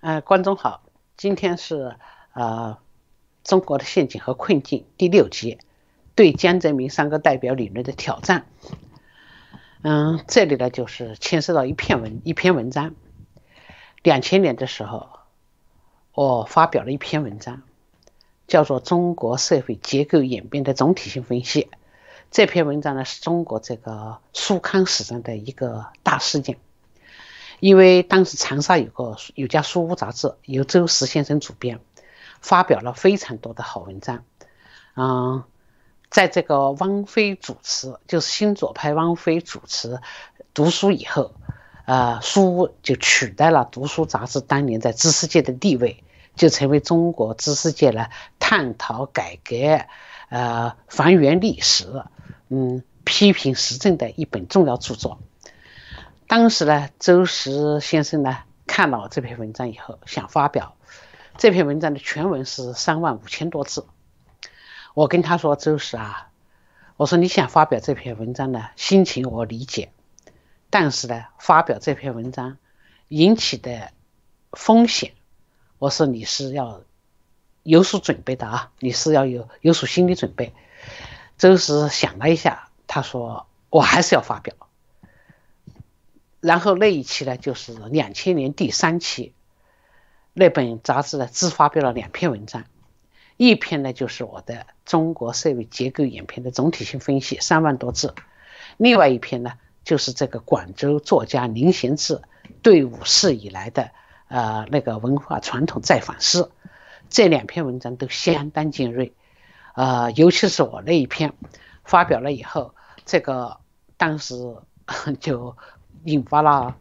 呃，观众好，今天是呃中国的陷阱和困境第六集，对江泽民三个代表理论的挑战。嗯，这里呢就是牵涉到一篇文一篇文章，两千年的时候，我发表了一篇文章，叫做《中国社会结构演变的总体性分析》。这篇文章呢是中国这个书刊史上的一个大事件。因为当时长沙有个有家《书屋》杂志，由周石先生主编，发表了非常多的好文章。嗯，在这个汪飞主持，就是新左派汪飞主持读书以后，呃，《书屋》就取代了《读书》杂志当年在知识界的地位，就成为中国知识界来探讨改革、呃，还原历史、嗯，批评时政的一本重要著作。当时呢，周石先生呢看了这篇文章以后，想发表这篇文章的全文是三万五千多字。我跟他说：“周石啊，我说你想发表这篇文章的心情我理解，但是呢，发表这篇文章引起的风险，我说你是要有所准备的啊，你是要有有所心理准备。”周石想了一下，他说：“我还是要发表。”然后那一期呢，就是两千年第三期，那本杂志呢，只发表了两篇文章，一篇呢就是我的《中国社会结构演变的总体性分析》，三万多字；另外一篇呢，就是这个广州作家林贤志对五四以来的呃那个文化传统再反思。这两篇文章都相当尖锐，呃，尤其是我那一篇发表了以后，这个当时 就。引发了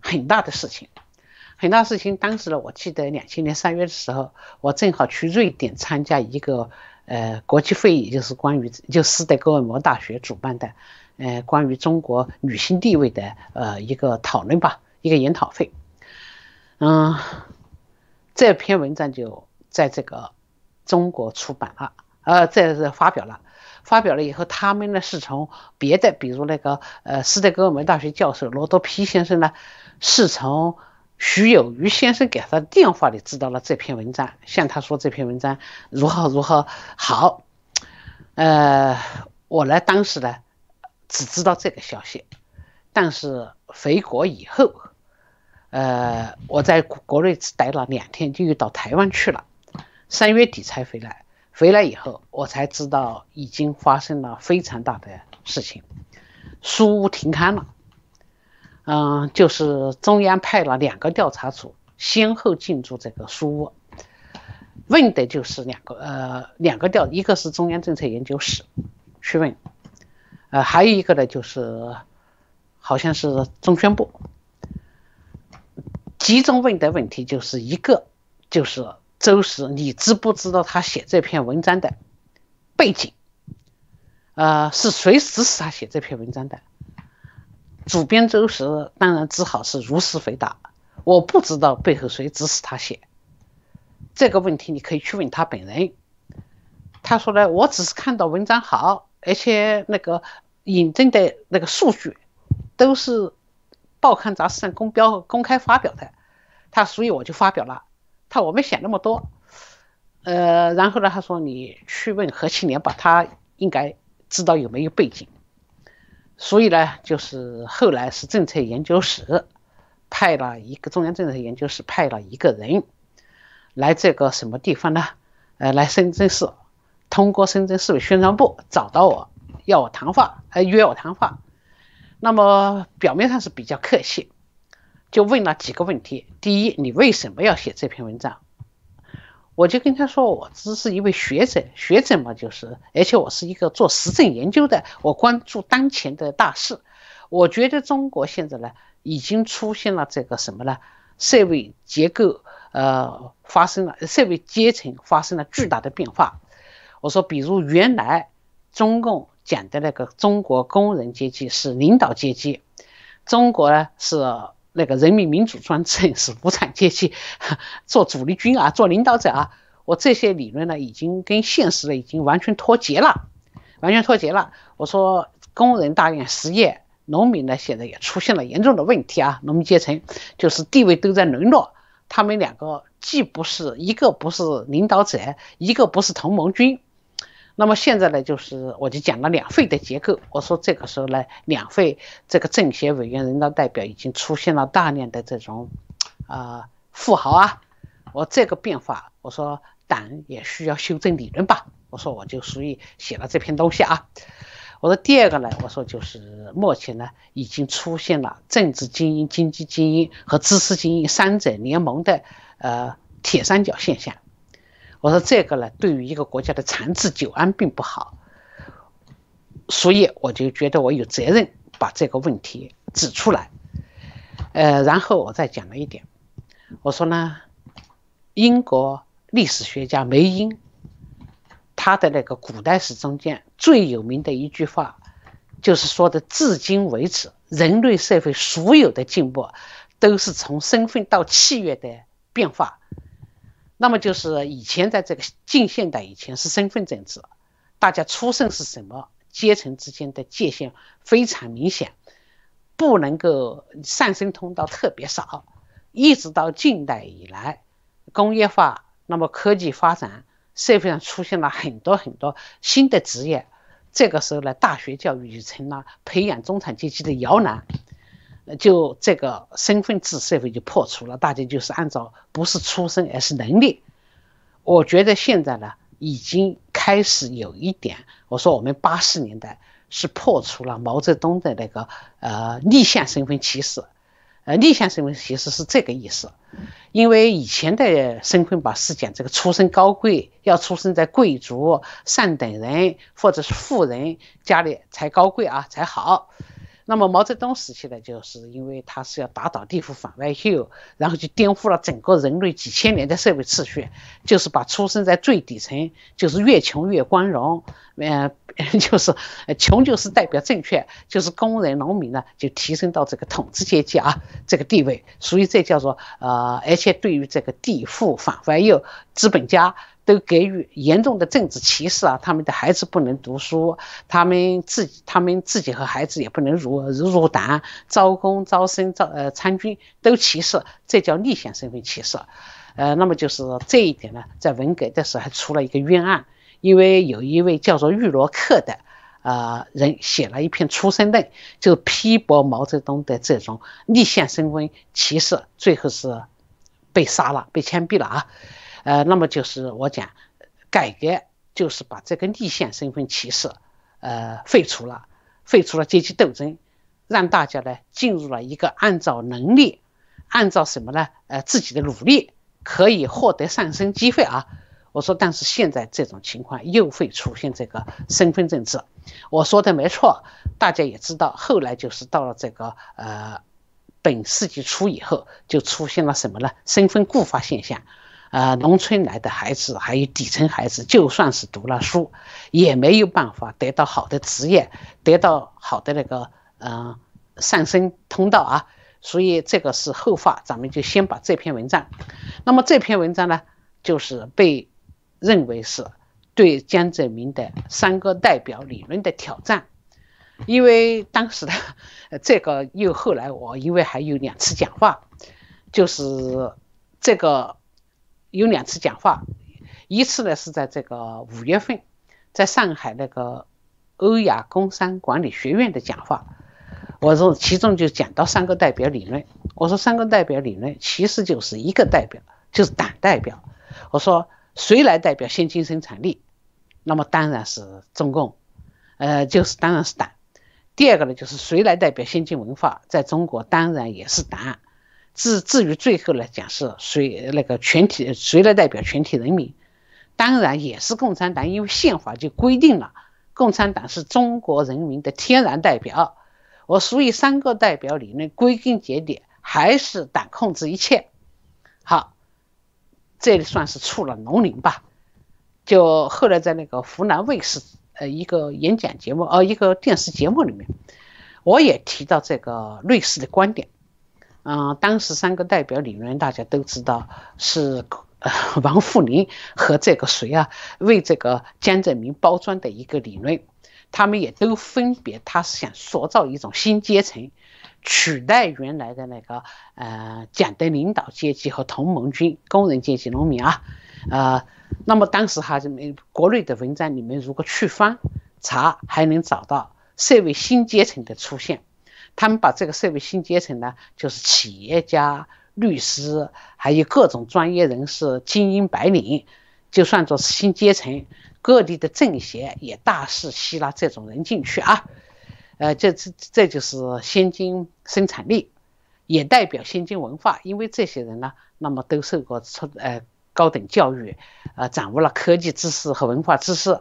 很大的事情，很大事情。当时呢，我记得两千年三月的时候，我正好去瑞典参加一个呃国际会议，就是关于就斯德哥尔摩大学主办的呃关于中国女性地位的呃一个讨论吧，一个研讨会。嗯，这篇文章就在这个中国出版了，呃，这是发表了。发表了以后，他们呢是从别的，比如那个呃，斯德哥尔摩大学教授罗多皮先生呢，是从徐有余先生给他电话里知道了这篇文章，向他说这篇文章如何如何好。呃，我呢当时呢只知道这个消息，但是回国以后，呃，我在国内只待了两天，就又到台湾去了，三月底才回来。回来以后，我才知道已经发生了非常大的事情，书屋停刊了。嗯，就是中央派了两个调查组，先后进驻这个书屋，问的就是两个呃两个调，一个是中央政策研究室去问，呃还有一个呢就是好像是中宣部，集中问的问题就是一个就是。周时，你知不知道他写这篇文章的背景？呃，是谁指使他写这篇文章的？主编周时当然只好是如实回答，我不知道背后谁指使他写。这个问题你可以去问他本人。他说呢，我只是看到文章好，而且那个引证的那个数据都是报刊杂志上公标公开发表的，他所以我就发表了。他我没想那么多，呃，然后呢，他说你去问何庆年吧，他应该知道有没有背景，所以呢，就是后来是政策研究室派了一个中央政策研究室派了一个人来这个什么地方呢？呃，来深圳市，通过深圳市委宣传部找到我要我谈话，还约我谈话，那么表面上是比较客气。就问了几个问题。第一，你为什么要写这篇文章？我就跟他说，我只是一位学者，学者嘛，就是，而且我是一个做实证研究的，我关注当前的大事。我觉得中国现在呢，已经出现了这个什么呢？社会结构呃发生了，社会阶层发生了巨大的变化。我说，比如原来中共讲的那个中国工人阶级是领导阶级，中国呢是。那个人民民主专政是无产阶级做主力军啊，做领导者啊。我这些理论呢，已经跟现实呢，已经完全脱节了，完全脱节了。我说工人大院失业，农民呢现在也出现了严重的问题啊。农民阶层就是地位都在沦落，他们两个既不是一个不是领导者，一个不是同盟军。那么现在呢，就是我就讲了两会的结构。我说这个时候呢，两会这个政协委员、人大代表已经出现了大量的这种，啊富豪啊。我这个变化，我说党也需要修正理论吧。我说我就属于写了这篇东西啊。我说第二个呢，我说就是目前呢，已经出现了政治精英、经济精英和知识精英三者联盟的呃铁三角现象。我说这个呢，对于一个国家的长治久安并不好，所以我就觉得我有责任把这个问题指出来。呃，然后我再讲了一点，我说呢，英国历史学家梅因，他的那个古代史中间最有名的一句话，就是说的，至今为止，人类社会所有的进步，都是从身份到契约的变化。那么就是以前在这个近现代以前是身份政治，大家出生是什么阶层之间的界限非常明显，不能够上升通道特别少，一直到近代以来，工业化那么科技发展，社会上出现了很多很多新的职业，这个时候呢，大学教育就成了培养中产阶级的摇篮。就这个身份制社会就破除了，大家就是按照不是出身而是能力。我觉得现在呢，已经开始有一点。我说我们八十年代是破除了毛泽东的那个呃立宪身份歧视，呃立宪身份歧视是这个意思，因为以前的身份吧是讲这个出身高贵，要出生在贵族上等人或者是富人家里才高贵啊才好。那么毛泽东时期呢，就是因为他是要打倒地富反外右，然后就颠覆了整个人类几千年的社会秩序，就是把出生在最底层，就是越穷越光荣，嗯，就是穷就是代表正确，就是工人农民呢就提升到这个统治阶级啊这个地位，所以这叫做呃，而且对于这个地富反外右资本家。都给予严重的政治歧视啊，他们的孩子不能读书，他们自己、他们自己和孩子也不能入入入党、招工、招生、招呃参军，都歧视，这叫立宪身份歧视。呃，那么就是这一点呢，在文革的时候还出了一个冤案，因为有一位叫做玉罗克的，呃人写了一篇出生论，就批驳毛泽东的这种立宪身份歧视，最后是被杀了、被枪毙了啊。呃，那么就是我讲，改革就是把这个立宪身份歧视，呃，废除了，废除了阶级斗争，让大家呢进入了一个按照能力，按照什么呢？呃，自己的努力可以获得上升机会啊。我说，但是现在这种情况又会出现这个身份政治。我说的没错，大家也知道，后来就是到了这个呃本世纪初以后，就出现了什么呢？身份固发现象。啊，农村来的孩子，还有底层孩子，就算是读了书，也没有办法得到好的职业，得到好的那个嗯上升通道啊。所以这个是后话，咱们就先把这篇文章。那么这篇文章呢，就是被认为是对江泽民的三个代表理论的挑战，因为当时的这个又后来我因为还有两次讲话，就是这个。有两次讲话，一次呢是在这个五月份，在上海那个欧亚工商管理学院的讲话，我说其中就讲到三个代表理论。我说三个代表理论其实就是一个代表，就是党代表。我说谁来代表先进生产力？那么当然是中共，呃，就是当然是党。第二个呢，就是谁来代表先进文化？在中国当然也是党。至至于最后来讲，是谁那个全体谁来代表全体人民？当然也是共产党，因为宪法就规定了共产党是中国人民的天然代表。我所以三个代表理论归根结底还是党控制一切。好，这里算是触了龙鳞吧。就后来在那个湖南卫视呃一个演讲节目呃一个电视节目里面，我也提到这个类似的观点。嗯，当时三个代表理论大家都知道是，王沪宁和这个谁啊，为这个江泽民包装的一个理论，他们也都分别，他是想塑造一种新阶层，取代原来的那个呃，蒋的领导阶级和同盟军，工人阶级、农民啊，呃，那么当时哈，国内的文章你们如果去翻查，还能找到社会新阶层的出现。他们把这个社会新阶层呢，就是企业家、律师，还有各种专业人士、精英白领，就算作是新阶层。各地的政协也大肆吸纳这种人进去啊。呃，这这这就是先进生产力，也代表先进文化，因为这些人呢，那么都受过初呃高等教育，呃，掌握了科技知识和文化知识，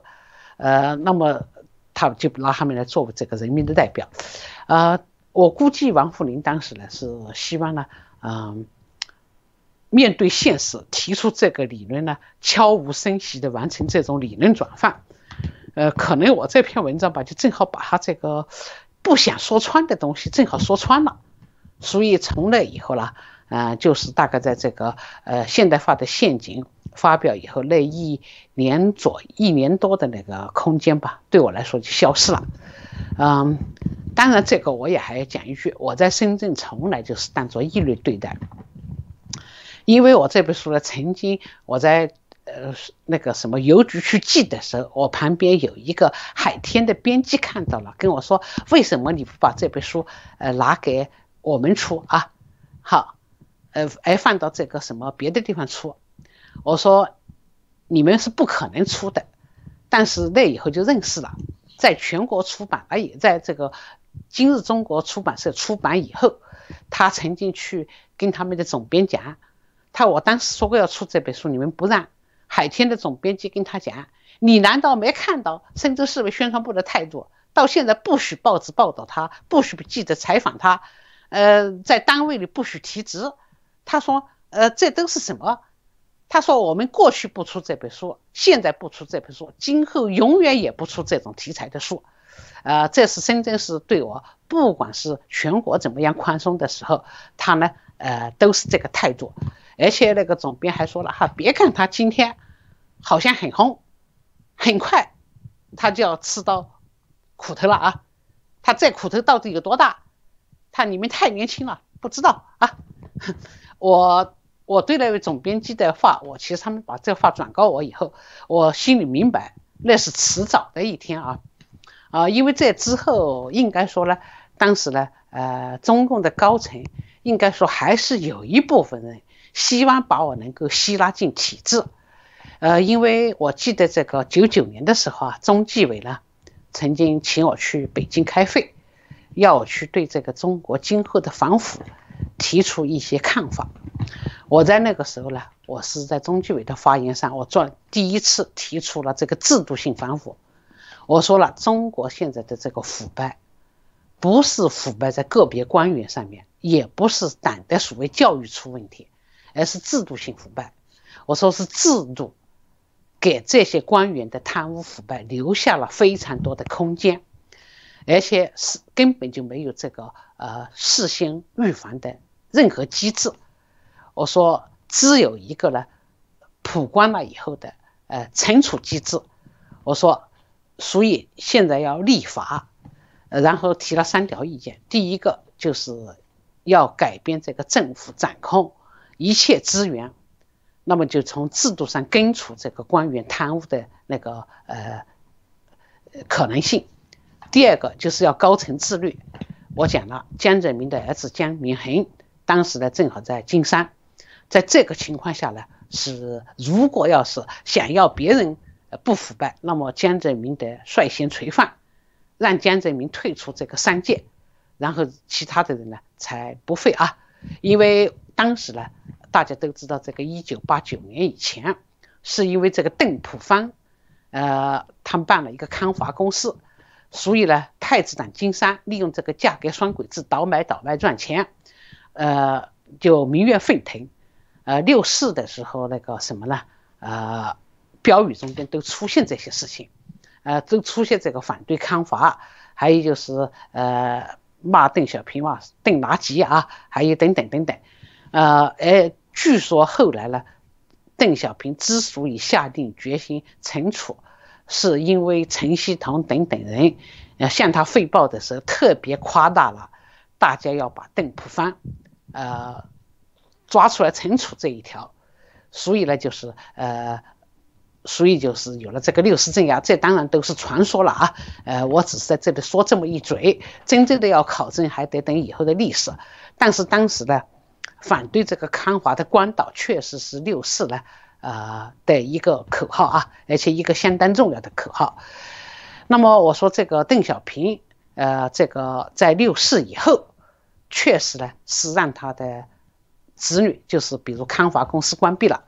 呃，那么他就拿他们来作为这个人民的代表，啊。我估计王沪宁当时呢是希望呢，嗯，面对现实，提出这个理论呢，悄无声息的完成这种理论转换。呃，可能我这篇文章吧，就正好把他这个不想说穿的东西，正好说穿了。所以从那以后呢，嗯，就是大概在这个呃现代化的陷阱发表以后那一年左一年多的那个空间吧，对我来说就消失了。嗯。当然，这个我也还要讲一句，我在深圳从来就是当做异类对待，因为我这本书呢，曾经我在呃那个什么邮局去寄的时候，我旁边有一个海天的编辑看到了，跟我说：“为什么你不把这本书呃拿给我们出啊？”好，呃，而放到这个什么别的地方出，我说你们是不可能出的，但是那以后就认识了，在全国出版了，也在这个。今日中国出版社出版以后，他曾经去跟他们的总编讲，他我当时说过要出这本书，你们不让海天的总编辑跟他讲，你难道没看到深圳市委宣传部的态度？到现在不许报纸报道他，不许记者采访他，呃，在单位里不许提职。他说，呃，这都是什么？他说，我们过去不出这本书，现在不出这本书，今后永远也不出这种题材的书。呃，这是深圳市对我，不管是全国怎么样宽松的时候，他呢，呃，都是这个态度。而且那个总编还说了哈，别看他今天好像很红，很快他就要吃到苦头了啊。他这苦头到底有多大？他你们太年轻了，不知道啊。我我对那位总编辑的话，我其实他们把这话转告我以后，我心里明白，那是迟早的一天啊。啊，因为这之后应该说呢，当时呢，呃，中共的高层应该说还是有一部分人希望把我能够吸纳进体制，呃，因为我记得这个九九年的时候啊，中纪委呢曾经请我去北京开会，要我去对这个中国今后的反腐提出一些看法。我在那个时候呢，我是在中纪委的发言上，我做第一次提出了这个制度性反腐。我说了，中国现在的这个腐败，不是腐败在个别官员上面，也不是党的所谓教育出问题，而是制度性腐败。我说是制度给这些官员的贪污腐败留下了非常多的空间，而且是根本就没有这个呃事先预防的任何机制。我说只有一个呢，普光了以后的呃惩处机制。我说。所以现在要立法，然后提了三条意见。第一个就是要改变这个政府掌控一切资源，那么就从制度上根除这个官员贪污的那个呃可能性。第二个就是要高层自律。我讲了，江泽民的儿子江明衡，当时呢正好在金山，在这个情况下呢，是如果要是想要别人。不腐败，那么江泽民得率先垂范，让江泽民退出这个三界，然后其他的人呢才不废啊。因为当时呢，大家都知道，这个一九八九年以前，是因为这个邓普方，呃，他们办了一个康华公司，所以呢，太子党金山利用这个价格双轨制倒买倒卖赚钱，呃，就民怨沸腾，呃，六四的时候那个什么呢，呃，标语中间都出现这些事情，呃，都出现这个反对康华，还有就是呃骂邓小平嘛，邓拉吉啊，还有等等等等，呃，哎，据说后来呢，邓小平之所以下定决心惩处，是因为陈锡同等等人，呃，向他汇报的时候特别夸大了，大家要把邓普方，呃，抓出来惩处这一条，所以呢，就是呃。所以就是有了这个六四镇压，这当然都是传说了啊。呃，我只是在这里说这么一嘴，真正的要考证还得等以后的历史。但是当时呢，反对这个康华的关导确实是六四呢，呃的一个口号啊，而且一个相当重要的口号。那么我说这个邓小平，呃，这个在六四以后，确实呢是让他的子女，就是比如康华公司关闭了。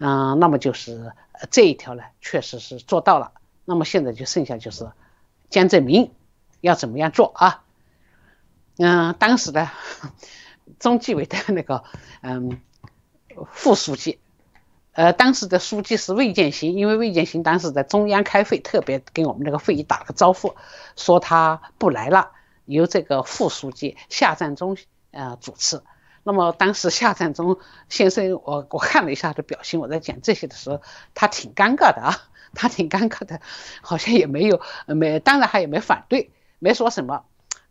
嗯，那么就是这一条呢，确实是做到了。那么现在就剩下就是江泽民要怎么样做啊？嗯，当时的中纪委的那个嗯副书记，呃，当时的书记是魏建新，因为魏建新当时在中央开会，特别给我们那个会议打个招呼，说他不来了，由这个副书记夏占忠呃主持。那么当时夏占中先生，我我看了一下他的表情，我在讲这些的时候，他挺尴尬的啊，他挺尴尬的，好像也没有没，当然他也没反对，没说什么，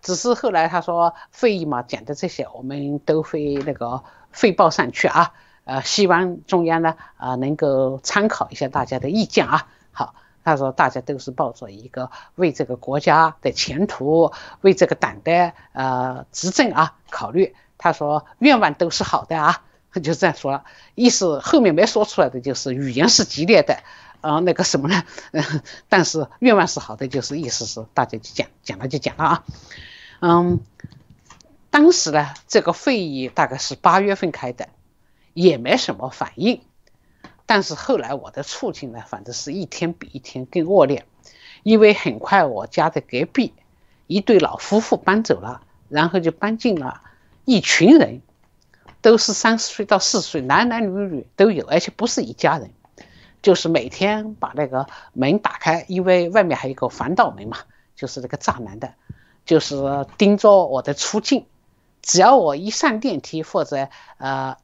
只是后来他说会议嘛，讲的这些我们都会那个汇报上去啊，呃，希望中央呢啊能够参考一下大家的意见啊。好，他说大家都是抱着一个为这个国家的前途、为这个党的呃执政啊考虑。他说：“愿望都是好的啊。”他就这样说了，意思后面没说出来的就是语言是激烈的，呃，那个什么呢？但是愿望是好的，就是意思是大家就讲讲了就讲了啊。嗯，当时呢，这个会议大概是八月份开的，也没什么反应。但是后来我的处境呢，反正是一天比一天更恶劣，因为很快我家的隔壁一对老夫妇搬走了，然后就搬进了。一群人，都是三十岁到四十岁，男男女女都有，而且不是一家人，就是每天把那个门打开，因为外面还有一个防盗门嘛，就是那个栅栏的，就是盯着我的出境，只要我一上电梯，或者呃，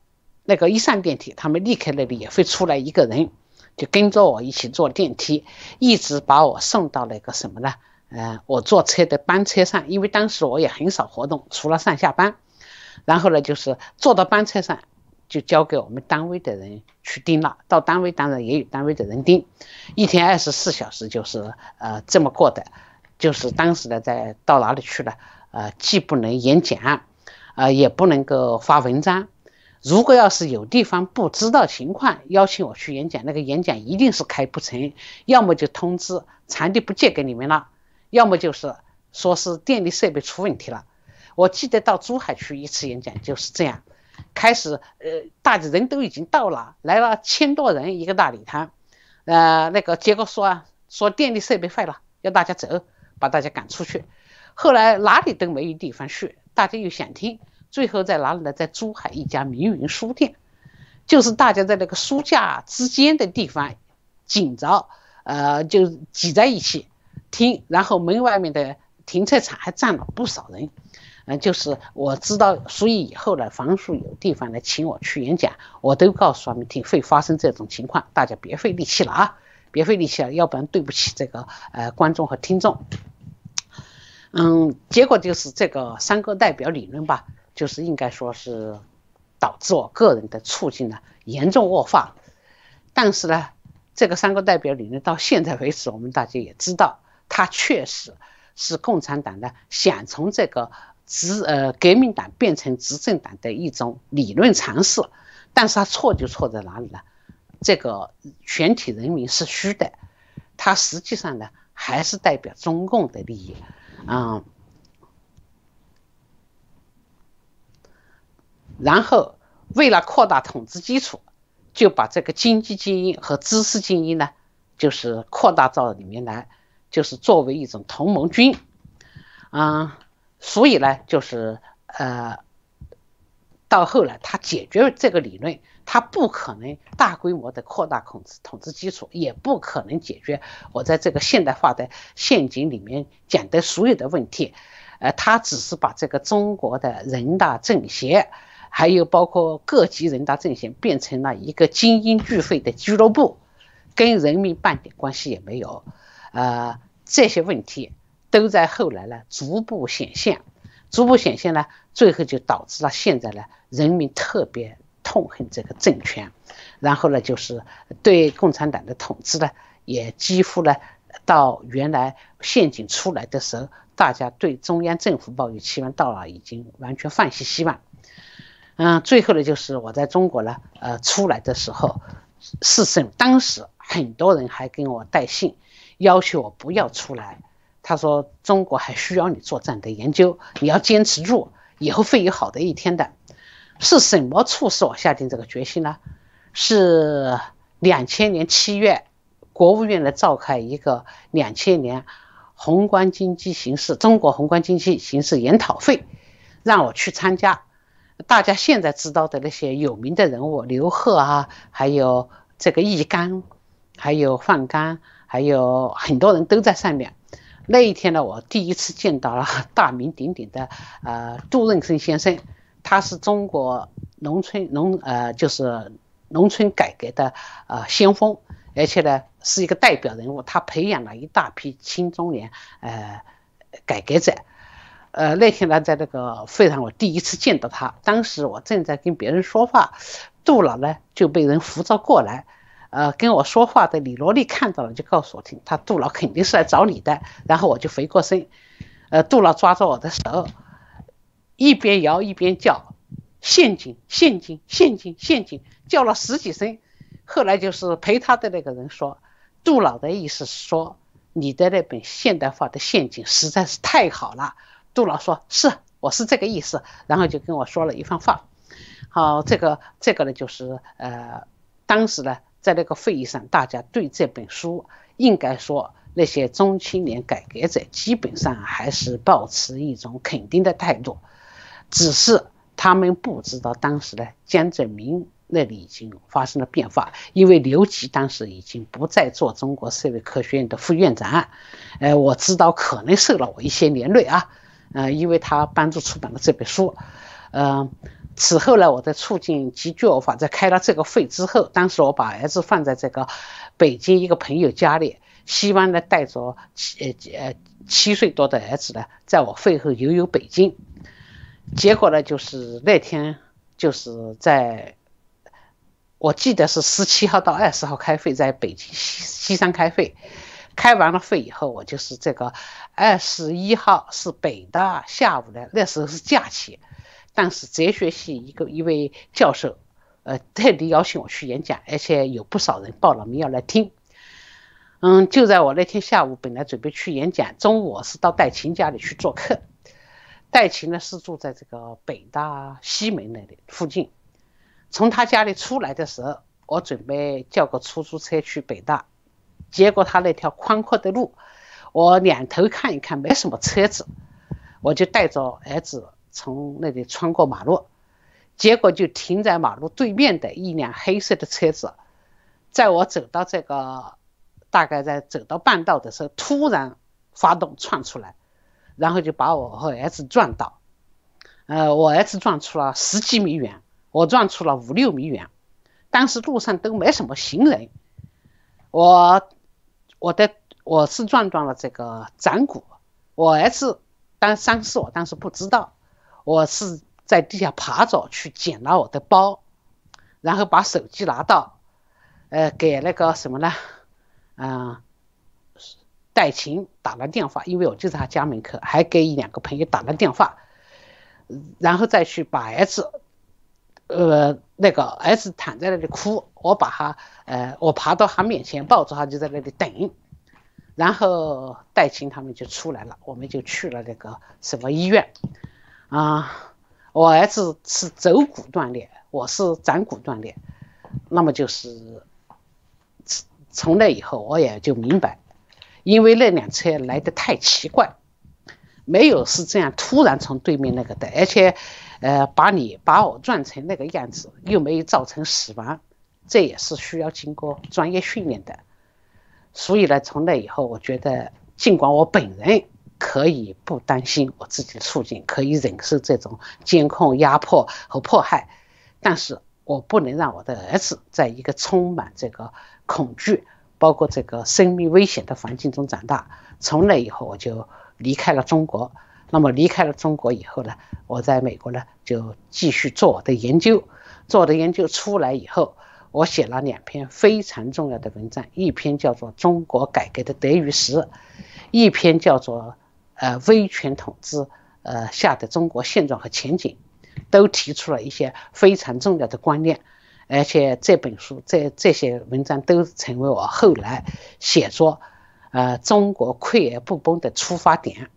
那个一上电梯，他们立刻那里也会出来一个人，就跟着我一起坐电梯，一直把我送到那个什么呢？呃，我坐车的班车上，因为当时我也很少活动，除了上下班。然后呢，就是坐到班车上，就交给我们单位的人去盯了。到单位当然也有单位的人盯，一天二十四小时就是呃这么过的。就是当时呢，在到哪里去了，呃，既不能演讲，呃，也不能够发文章。如果要是有地方不知道情况，邀请我去演讲，那个演讲一定是开不成，要么就通知场地不借给你们了，要么就是说是电力设备出问题了。我记得到珠海去一次演讲就是这样，开始呃，大家人都已经到了，来了千多人一个大礼堂，呃，那个结果说啊说电力设备坏了，要大家走，把大家赶出去。后来哪里都没有地方去，大家又想听，最后在哪里呢？在珠海一家民营书店，就是大家在那个书架之间的地方，紧着呃就挤在一起听，然后门外面的停车场还站了不少人。嗯，就是我知道，所以以后呢，凡是有地方来请我去演讲，我都告诉他们听会发生这种情况，大家别费力气了啊，别费力气了，要不然对不起这个呃观众和听众。嗯，结果就是这个三个代表理论吧，就是应该说是导致我个人的处境呢严重恶化。但是呢，这个三个代表理论到现在为止，我们大家也知道，它确实是共产党的想从这个。执呃，革命党变成执政党的一种理论尝试，但是他错就错在哪里呢？这个全体人民是虚的，他实际上呢还是代表中共的利益，嗯。然后为了扩大统治基础，就把这个经济精英和知识精英呢，就是扩大到里面来，就是作为一种同盟军，啊。所以呢，就是呃，到后来他解决这个理论，他不可能大规模的扩大控制统治基础，也不可能解决我在这个现代化的陷阱里面讲的所有的问题，呃，他只是把这个中国的人大政协，还有包括各级人大政协变成了一个精英聚会的俱乐部，跟人民半点关系也没有，呃，这些问题。都在后来呢，逐步显现，逐步显现呢，最后就导致了现在呢，人民特别痛恨这个政权，然后呢，就是对共产党的统治呢，也几乎呢，到原来陷阱出来的时候，大家对中央政府抱有期望，到了已经完全放弃希望。嗯，最后呢，就是我在中国呢，呃，出来的时候，四省当时很多人还给我带信，要求我不要出来。他说：“中国还需要你做战略研究，你要坚持住，以后会有好的一天的。”是什么促使我下定这个决心呢？是两千年七月，国务院来召开一个两千年宏观经济形势中国宏观经济形势研讨会，让我去参加。大家现在知道的那些有名的人物，刘鹤啊，还有这个易纲，还有范纲，还有很多人都在上面。那一天呢，我第一次见到了大名鼎鼎的，呃，杜润生先生，他是中国农村农呃，就是农村改革的呃先锋，而且呢是一个代表人物，他培养了一大批青中年呃改革者。呃，那天呢，在那个会上，我第一次见到他，当时我正在跟别人说话，杜老呢就被人扶着过来。呃，跟我说话的李罗丽看到了，就告诉我听，他杜老肯定是来找你的。然后我就回过身，呃，杜老抓着我的手，一边摇一边叫，陷阱，陷阱，陷阱，陷阱，叫了十几声。后来就是陪他的那个人说，杜老的意思是说，你的那本现代化的陷阱实在是太好了。杜老说是，我是这个意思。然后就跟我说了一番话。好，这个这个呢，就是呃，当时呢。在那个会议上，大家对这本书应该说，那些中青年改革者基本上还是保持一种肯定的态度，只是他们不知道当时呢，江泽民那里已经发生了变化，因为刘奇当时已经不再做中国社会科学院的副院长。呃，我知道可能受了我一些连累啊，呃，因为他帮助出版了这本书，嗯。此后呢，我在促进剧恶法，在开了这个会之后，当时我把儿子放在这个北京一个朋友家里，希望呢带着七呃呃七岁多的儿子呢，在我会后游游北京。结果呢，就是那天就是在，我记得是十七号到二十号开会，在北京西西山开会，开完了会以后，我就是这个二十一号是北大下午的，那时候是假期。当时哲学系一个一位教授，呃，特地邀请我去演讲，而且有不少人报了名要来听。嗯，就在我那天下午，本来准备去演讲，中午我是到戴勤家里去做客。戴勤呢是住在这个北大西门那里附近。从他家里出来的时候，我准备叫个出租车去北大，结果他那条宽阔的路，我两头看一看没什么车子，我就带着儿子。从那里穿过马路，结果就停在马路对面的一辆黑色的车子，在我走到这个大概在走到半道的时候，突然发动窜出来，然后就把我和儿子撞倒。呃，我儿子撞出了十几米远，我撞出了五六米远。当时路上都没什么行人，我我的我是撞撞了这个掌骨，我儿子当伤势我当时不知道。我是在地下爬着去捡了我的包，然后把手机拿到，呃，给那个什么呢，嗯，戴琴打了电话，因为我就在他家门口，还给一两个朋友打了电话，然后再去把儿子，呃，那个儿子躺在那里哭，我把他，呃，我爬到他面前抱着他就在那里等，然后戴琴他们就出来了，我们就去了那个什么医院。啊，我儿子是肘骨断裂，我是掌骨断裂，那么就是从那以后我也就明白，因为那辆车来的太奇怪，没有是这样突然从对面那个的，而且呃把你把我撞成那个样子，又没有造成死亡，这也是需要经过专业训练的，所以呢，从那以后我觉得，尽管我本人。可以不担心我自己的处境，可以忍受这种监控、压迫和迫害，但是我不能让我的儿子在一个充满这个恐惧、包括这个生命危险的环境中长大。从那以后，我就离开了中国。那么离开了中国以后呢？我在美国呢就继续做我的研究。做的研究出来以后，我写了两篇非常重要的文章，一篇叫做《中国改革的得与失》，一篇叫做。呃，威权统治呃下的中国现状和前景，都提出了一些非常重要的观念，而且这本书、这这些文章都成为我后来写作呃中国溃而不崩的出发点。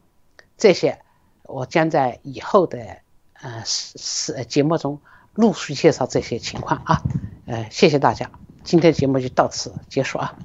这些我将在以后的呃是是节目中陆续介绍这些情况啊。呃，谢谢大家，今天节目就到此结束啊。